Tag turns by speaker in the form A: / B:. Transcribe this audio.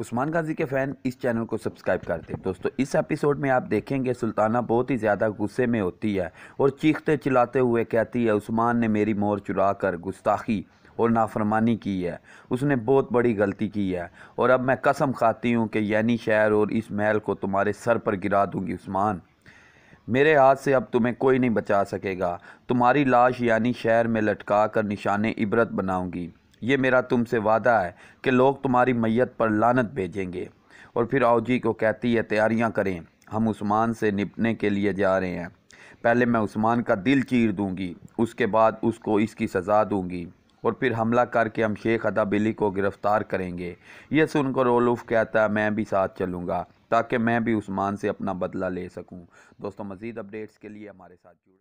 A: उस्मान गाजी के फ़ैन इस चैनल को सब्सक्राइब कर दोस्तों इस एपिसोड में आप देखेंगे सुल्ताना बहुत ही ज़्यादा गुस्से में होती है और चीखते चिल्लाते हुए कहती है उस्मान ने मेरी मोर चुरा कर गुस्ताखी और नाफरमानी की है उसने बहुत बड़ी गलती की है और अब मैं कसम खाती हूँ कि यानी शहर और इस महल को तुम्हारे सर पर गिरा दूँगी उस्मान मेरे हाथ से अब तुम्हें कोई नहीं बचा सकेगा तुम्हारी लाश यानी शहर में लटका कर निशान इबरत बनाऊँगी ये मेरा तुमसे वादा है कि लोग तुम्हारी मैयत पर लानत भेजेंगे और फिर जी को कहती है तैयारियां करें हम उस्मान से निपटने के लिए जा रहे हैं पहले मैं उस्मान का दिल चीर दूंगी उसके बाद उसको इसकी सज़ा दूंगी और फिर हमला करके हम शेख अदा बिली को गिरफ़्तार करेंगे यह सुनकर रोलुफ कहता है मैं भी साथ चलूँगा ताकि मैं भी उस्मान से अपना बदला ले सकूँ दोस्तों मज़ीद अपडेट्स के लिए हमारे साथ जुड़े